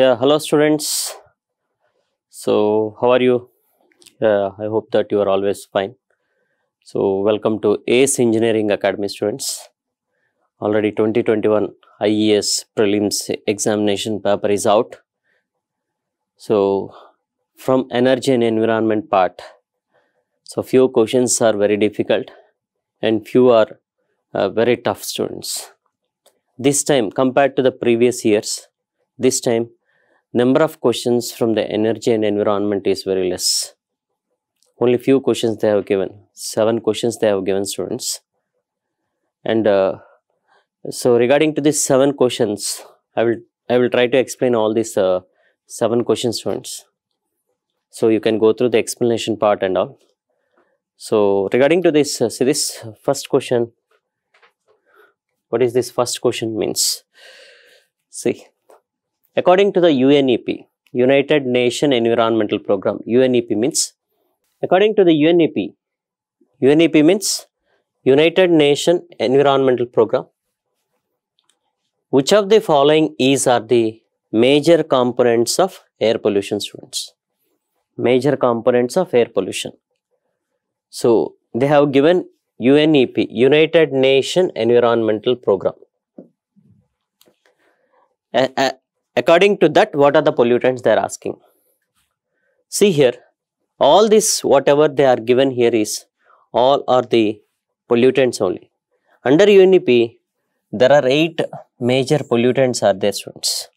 yeah hello students so how are you uh, i hope that you are always fine so welcome to ace engineering academy students already 2021 ies prelims examination paper is out so from energy and environment part so few questions are very difficult and few are uh, very tough students this time compared to the previous years this time number of questions from the energy and environment is very less. Only few questions they have given, seven questions they have given students. And uh, so regarding to these seven questions, I will I will try to explain all these uh, seven questions students. So you can go through the explanation part and all. So regarding to this, uh, see this first question, what is this first question means? See, According to the UNEP, United Nation Environmental Program, UNEP means, according to the UNEP, UNEP means United Nation Environmental Program. Which of the following is are the major components of air pollution students? Major components of air pollution. So, they have given UNEP, United Nation Environmental Program. A, a, According to that, what are the pollutants they are asking? See here, all this whatever they are given here is all are the pollutants only. Under UNEP, there are eight major pollutants are there students.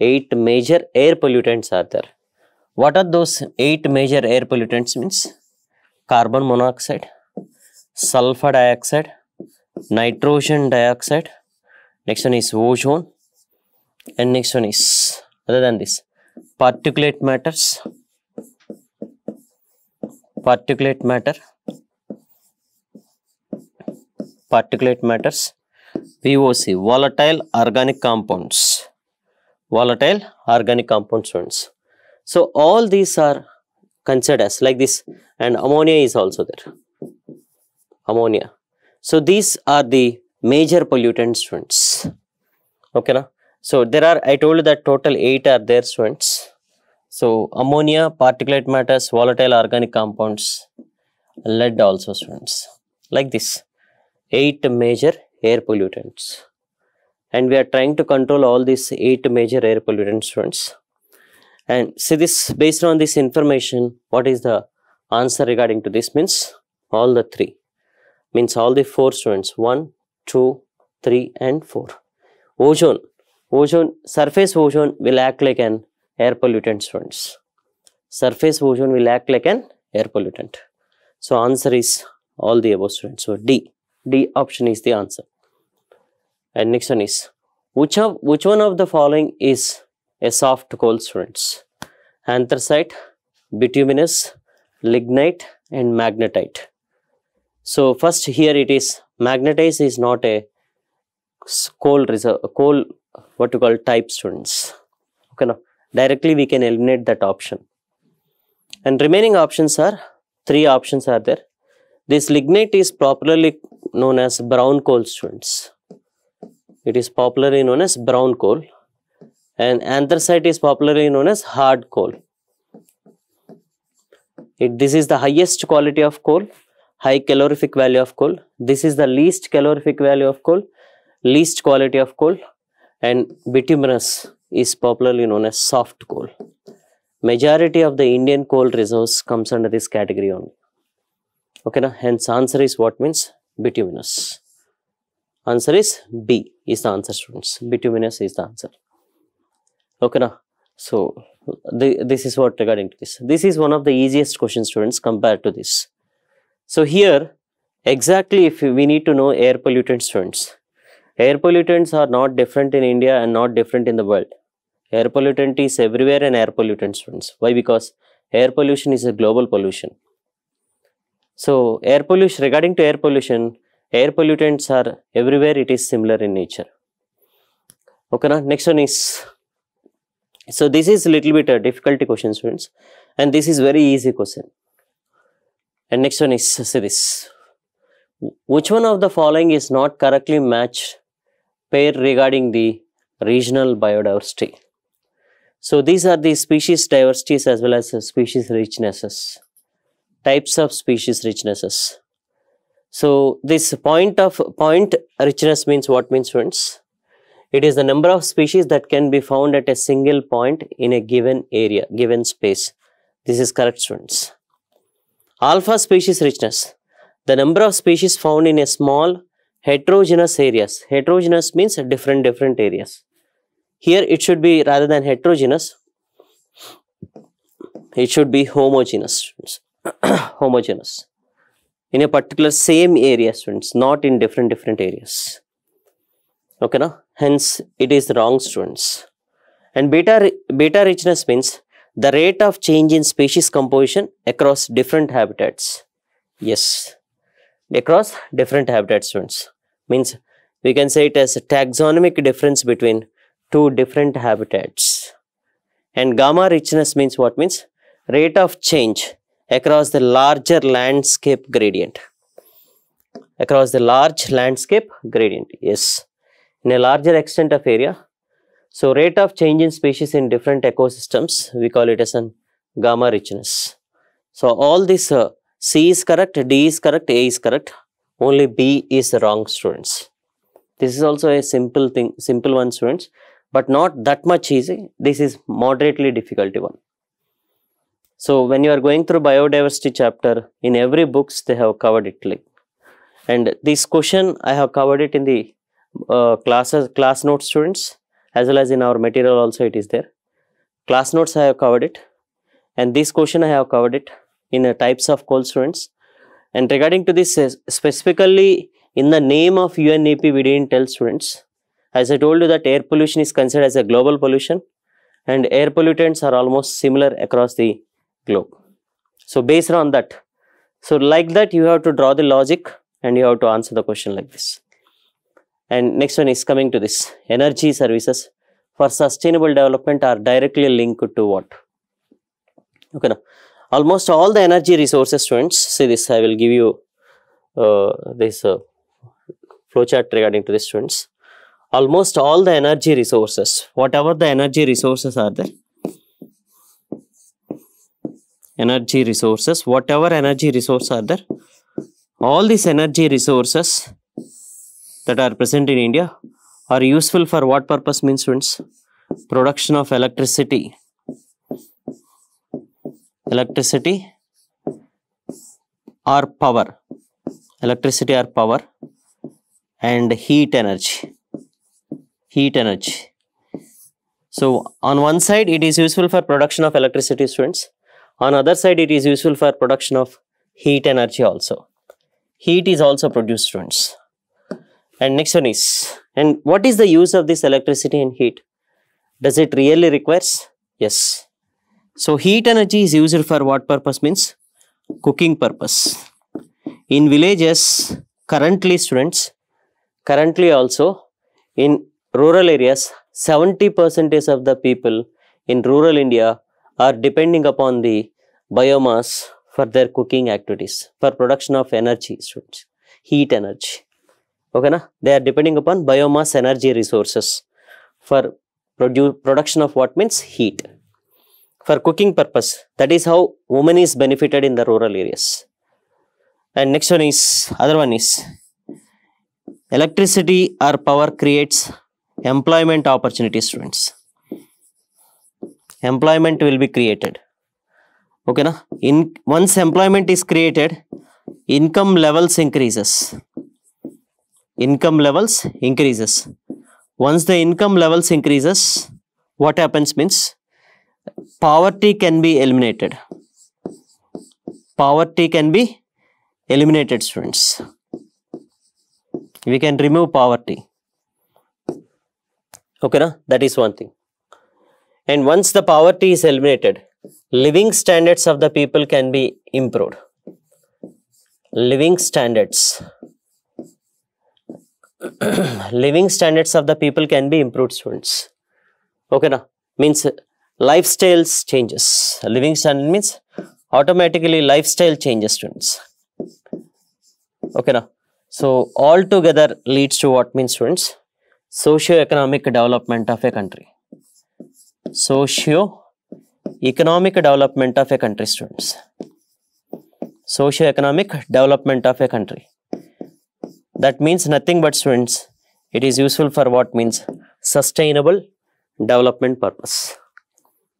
Eight major air pollutants are there. What are those eight major air pollutants means? Carbon monoxide, sulfur dioxide, nitrogen dioxide, next one is ozone, and next one is other than this particulate matters particulate matter particulate matters VOC volatile organic compounds volatile organic compounds ones. so all these are considered as like this and ammonia is also there ammonia so these are the major pollutants students. okay na so there are, I told you that total eight are there students. So ammonia, particulate matters, volatile organic compounds, lead also students. Like this, eight major air pollutants. And we are trying to control all these eight major air pollutants students. And see this, based on this information, what is the answer regarding to this means all the three means all the four students one two three and four ozone ozone surface ozone will act like an air pollutant students surface ozone will act like an air pollutant so answer is all the above students so d d option is the answer and next one is which of which one of the following is a soft coal students anthracite bituminous lignite and magnetite so first here it is magnetite is not a coal reserve coal what you call type students. Okay, now directly we can eliminate that option. And remaining options are three options are there. This lignite is popularly known as brown coal students. It is popularly known as brown coal. And anthracite is popularly known as hard coal. It, this is the highest quality of coal, high calorific value of coal. This is the least calorific value of coal, least quality of coal and bituminous is popularly known as soft coal. Majority of the Indian coal resource comes under this category only. Okay, now hence answer is what means bituminous. Answer is B is the answer students. Bituminous is the answer. Okay, now so the, this is what regarding to this. This is one of the easiest question students compared to this. So here exactly if we need to know air pollutant students Air pollutants are not different in India and not different in the world. Air pollutant is everywhere and air pollutant friends. Why? Because air pollution is a global pollution. So air pollution, regarding to air pollution, air pollutants are everywhere, it is similar in nature. Okay, now next one is, so this is a little bit a uh, difficulty question students and this is very easy question. And next one is, see this, which one of the following is not correctly matched pair regarding the regional biodiversity. So these are the species diversities as well as species richnesses, types of species richnesses. So this point of point richness means what means friends? It is the number of species that can be found at a single point in a given area, given space. This is correct friends. Alpha species richness. The number of species found in a small heterogeneous areas. Heterogeneous means different, different areas. Here it should be rather than heterogeneous, it should be homogeneous. homogeneous. In a particular same area, students, not in different, different areas. Okay, no? Hence, it is wrong, students. And beta, beta richness means the rate of change in species composition across different habitats. Yes, across different habitats, students means we can say it as a taxonomic difference between two different habitats and gamma richness means what means rate of change across the larger landscape gradient across the large landscape gradient yes in a larger extent of area so rate of change in species in different ecosystems we call it as an gamma richness so all this uh, c is correct d is correct a is correct only B is wrong students. This is also a simple thing, simple one students, but not that much easy. This is moderately difficult one. So when you are going through biodiversity chapter, in every books they have covered it like. And this question, I have covered it in the uh, classes, class notes students, as well as in our material also it is there. Class notes I have covered it. And this question I have covered it in the types of coal students and regarding to this uh, specifically in the name of UNEP, we didn't tell students. As I told you that air pollution is considered as a global pollution and air pollutants are almost similar across the globe. So based on that, so like that you have to draw the logic and you have to answer the question like this. And next one is coming to this energy services for sustainable development are directly linked to what? Okay, now almost all the energy resources students see this I will give you uh, this uh, flowchart regarding to the students almost all the energy resources whatever the energy resources are there energy resources whatever energy resource are there all these energy resources that are present in India are useful for what purpose means students production of electricity electricity or power electricity or power and heat energy heat energy so on one side it is useful for production of electricity students on other side it is useful for production of heat energy also heat is also produced students and next one is and what is the use of this electricity and heat does it really requires yes so heat energy is used for what purpose means? Cooking purpose. In villages, currently students, currently also in rural areas, 70 percent of the people in rural India are depending upon the biomass for their cooking activities, for production of energy students, heat energy. Okay, na? they are depending upon biomass energy resources for produ production of what means heat for cooking purpose. That is how woman is benefited in the rural areas. And next one is, other one is, electricity or power creates employment opportunities, students. Employment will be created. Okay, na? In, once employment is created, income levels increases. Income levels increases. Once the income levels increases, what happens means poverty can be eliminated poverty can be eliminated students we can remove poverty okay na? that is one thing and once the poverty is eliminated living standards of the people can be improved living standards living standards of the people can be improved students okay na means lifestyles changes. Living standard means automatically lifestyle changes students. Okay now. So all together leads to what means students? Socio-economic development of a country. Socio-economic development of a country students. Socio-economic development of a country. That means nothing but students. It is useful for what means sustainable development purpose.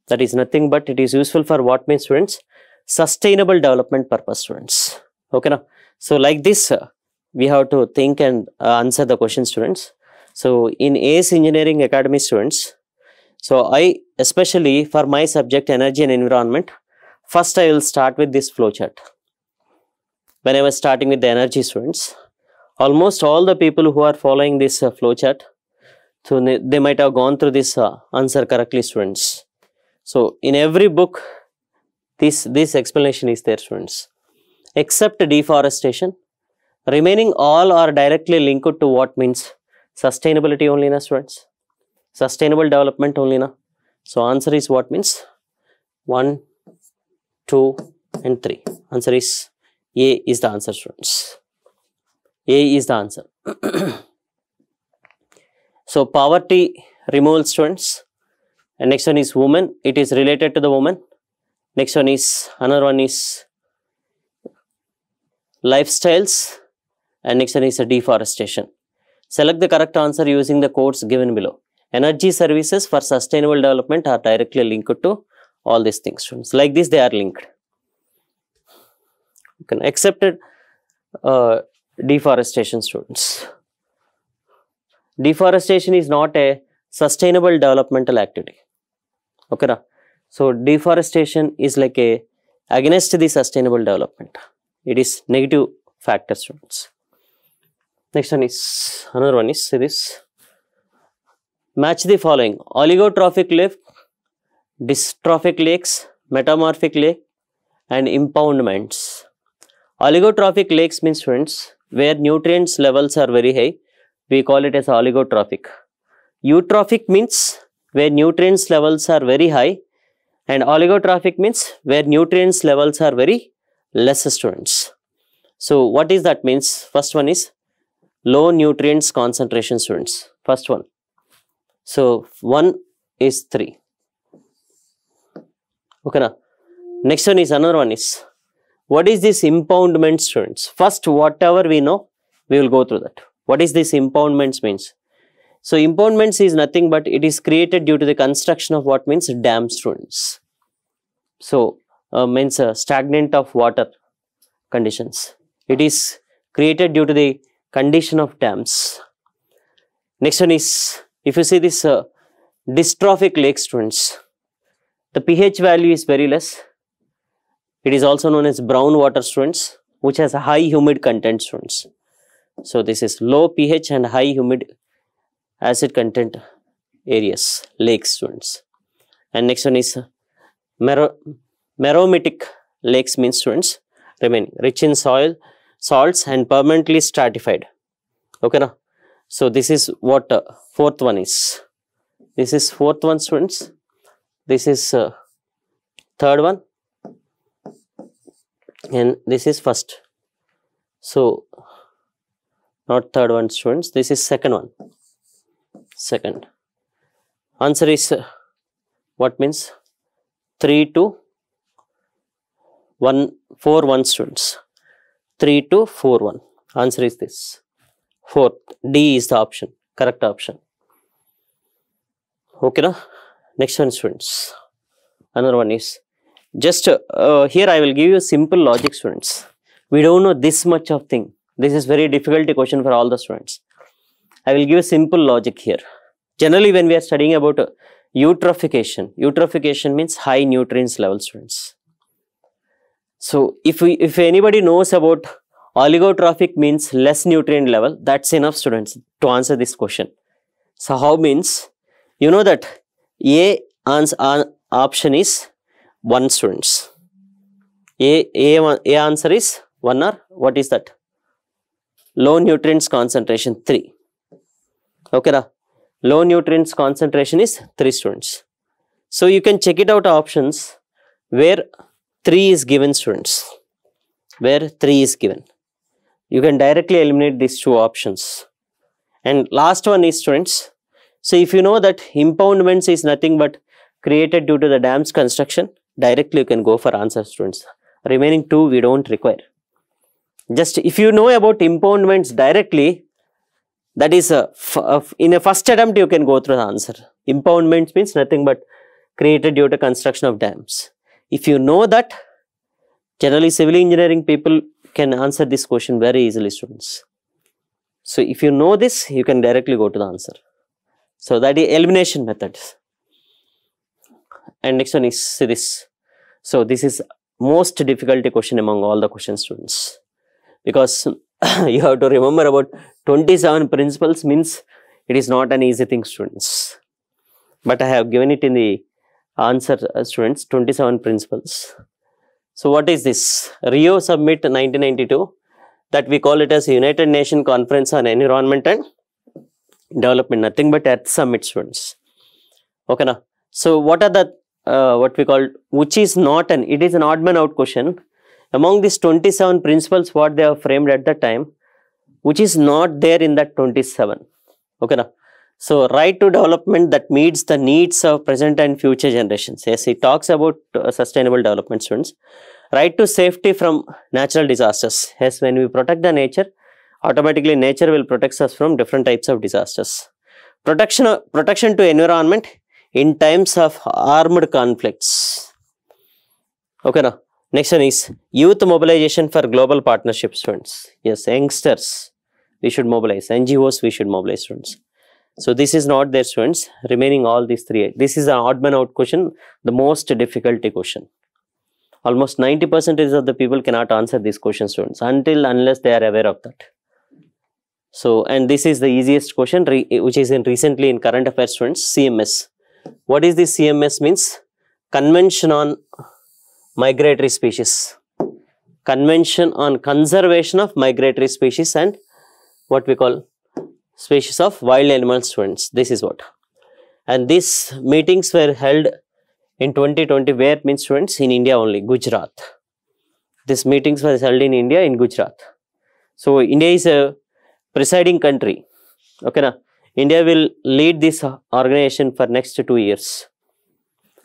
That is nothing but it is useful for what means students? Sustainable development purpose students. Okay now. So like this, uh, we have to think and uh, answer the question students. So in ACE Engineering Academy students, so I especially for my subject energy and environment, first I will start with this flowchart. When I was starting with the energy students, almost all the people who are following this uh, flowchart, so they might have gone through this uh, answer correctly students. So, in every book, this, this explanation is there students. Except deforestation, remaining all are directly linked to what means sustainability only na students, sustainable development only na. So, answer is what means 1, 2 and 3. Answer is A is the answer students. A is the answer. so, poverty removal students, and next one is woman it is related to the woman next one is another one is lifestyles and next one is deforestation select the correct answer using the codes given below energy services for sustainable development are directly linked to all these things students like this they are linked you can accepted uh, deforestation students deforestation is not a sustainable developmental activity okay ra? so deforestation is like a against the sustainable development it is negative factor students next one is another one is this match the following oligotrophic lake dystrophic lakes metamorphic lake and impoundments oligotrophic lakes means students where nutrients levels are very high we call it as oligotrophic eutrophic means where nutrients levels are very high and oligotrophic means where nutrients levels are very less students. So, what is that means? First one is low nutrients concentration students. First one. So, 1 is 3. Okay, na? Next one is another one is what is this impoundment students? First, whatever we know, we will go through that. What is this impoundment means? So impoundments is nothing but it is created due to the construction of what means dam students. So uh, means uh, stagnant of water conditions. It is created due to the condition of dams. Next one is if you see this uh, dystrophic lake students, the pH value is very less. It is also known as brown water students, which has high humid content students. So this is low pH and high humid acid content areas, lakes students. And next one is mer lakes means students remaining rich in soil, salts and permanently stratified. Okay, now So, this is what uh, fourth one is. This is fourth one students. This is uh, third one and this is first. So, not third one students, this is second one second. Answer is uh, what means 3 to 1, 4, 1 students. 3 to 4, 1. Answer is this. Fourth, D is the option, correct option. Okay, na? next one students. Another one is just uh, uh, here I will give you simple logic students. We don't know this much of thing. This is very difficult question for all the students. I will give a simple logic here. Generally, when we are studying about uh, eutrophication, eutrophication means high nutrients level students. So, if, we, if anybody knows about oligotrophic means less nutrient level, that's enough students to answer this question. So, how means, you know that A answer, uh, option is 1 students. A, A, A answer is 1 or what is that? Low nutrients concentration 3. Okay, da. low nutrients concentration is 3 students. So you can check it out options where 3 is given students. Where 3 is given. You can directly eliminate these two options. And last one is students. So if you know that impoundments is nothing but created due to the dam's construction, directly you can go for answer students. Remaining two we don't require. Just if you know about impoundments directly, that is, a, in a first attempt, you can go through the answer. Impoundments means nothing but created due to construction of dams. If you know that, generally civil engineering people can answer this question very easily, students. So, if you know this, you can directly go to the answer. So, that is elimination method. And next one is this. So, this is most difficulty question among all the question students because you have to remember about 27 principles means it is not an easy thing students. But I have given it in the answer uh, students 27 principles. So what is this? Rio Summit 1992 that we call it as United Nations Conference on Environment and Development nothing but Earth Summit students. Okay now. So what are the uh, what we call which is not an it is an odd man out question among these 27 principles what they have framed at the time which is not there in that 27 okay now so right to development that meets the needs of present and future generations yes he talks about uh, sustainable development students right to safety from natural disasters yes when we protect the nature automatically nature will protect us from different types of disasters protection uh, protection to environment in times of armed conflicts okay now next one is youth mobilization for global partnership students yes youngsters we should mobilize. NGOs, we should mobilize students. So this is not their students. Remaining all these three, this is an odd man out question, the most difficulty question. Almost 90 percent of the people cannot answer these question students until unless they are aware of that. So, and this is the easiest question, which is in recently in current affairs students, CMS. What is this CMS means? Convention on Migratory Species. Convention on Conservation of Migratory Species and what we call species of wild animals friends. This is what. And these meetings were held in 2020 where means students in India only, Gujarat. These meetings were held in India in Gujarat. So India is a presiding country. Okay, na? India will lead this organization for next two years.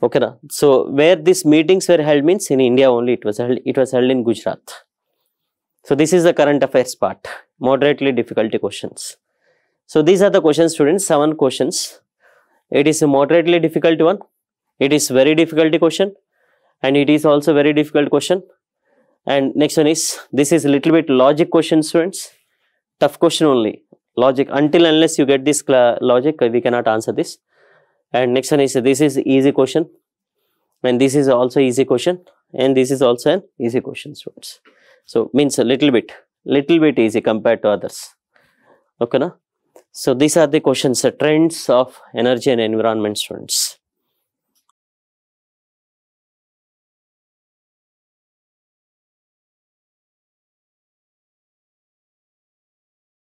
Okay, na? so where these meetings were held means in India only it was held, it was held in Gujarat. So this is the current affairs part moderately difficulty questions. So these are the questions students, 7 questions. It is a moderately difficult one. It is very difficult question and it is also very difficult question. And next one is, this is little bit logic question students. Tough question only. Logic, until unless you get this logic, we cannot answer this. And next one is, this is easy question. And this is also easy question. And this is also an easy question students. So means a little bit little bit easy compared to others. Okay, na? So these are the questions, the trends of energy and environment students.